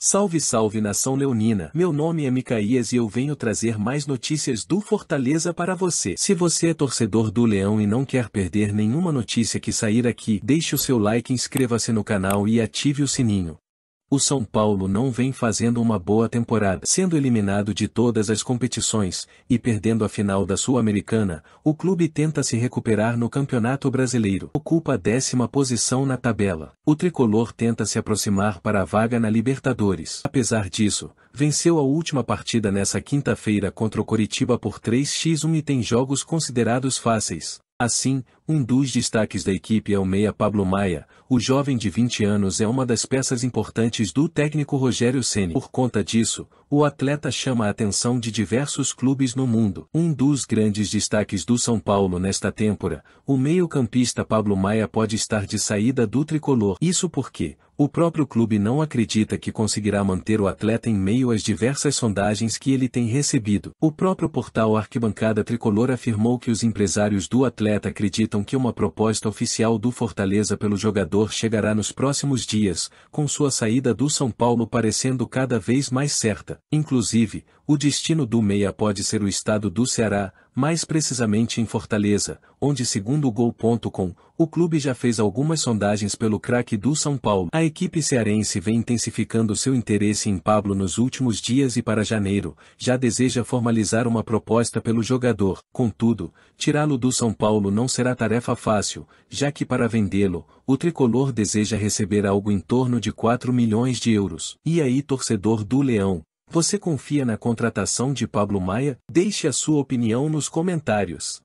Salve salve nação leonina, meu nome é Micaías e eu venho trazer mais notícias do Fortaleza para você. Se você é torcedor do Leão e não quer perder nenhuma notícia que sair aqui, deixe o seu like, inscreva-se no canal e ative o sininho o São Paulo não vem fazendo uma boa temporada, sendo eliminado de todas as competições e perdendo a final da Sul-Americana. O clube tenta se recuperar no Campeonato Brasileiro, ocupa a décima posição na tabela. O tricolor tenta se aproximar para a vaga na Libertadores. Apesar disso, venceu a última partida nessa quinta-feira contra o Coritiba por 3x1 e tem jogos considerados fáceis. Assim, um dos destaques da equipe é o meia Pablo Maia, o jovem de 20 anos é uma das peças importantes do técnico Rogério Ceni. Por conta disso, o atleta chama a atenção de diversos clubes no mundo. Um dos grandes destaques do São Paulo nesta têmpora, o meio-campista Pablo Maia pode estar de saída do tricolor. Isso porque, o próprio clube não acredita que conseguirá manter o atleta em meio às diversas sondagens que ele tem recebido. O próprio portal Arquibancada Tricolor afirmou que os empresários do atleta acreditam atestam que uma proposta oficial do Fortaleza pelo jogador chegará nos próximos dias, com sua saída do São Paulo parecendo cada vez mais certa. Inclusive, o destino do meia pode ser o estado do Ceará, mais precisamente em Fortaleza, onde segundo o Gol.com, o clube já fez algumas sondagens pelo craque do São Paulo. A equipe cearense vem intensificando seu interesse em Pablo nos últimos dias e para janeiro, já deseja formalizar uma proposta pelo jogador. Contudo, tirá-lo do São Paulo não será tarefa fácil, já que para vendê-lo, o tricolor deseja receber algo em torno de 4 milhões de euros. E aí torcedor do Leão, você confia na contratação de Pablo Maia? Deixe a sua opinião nos comentários.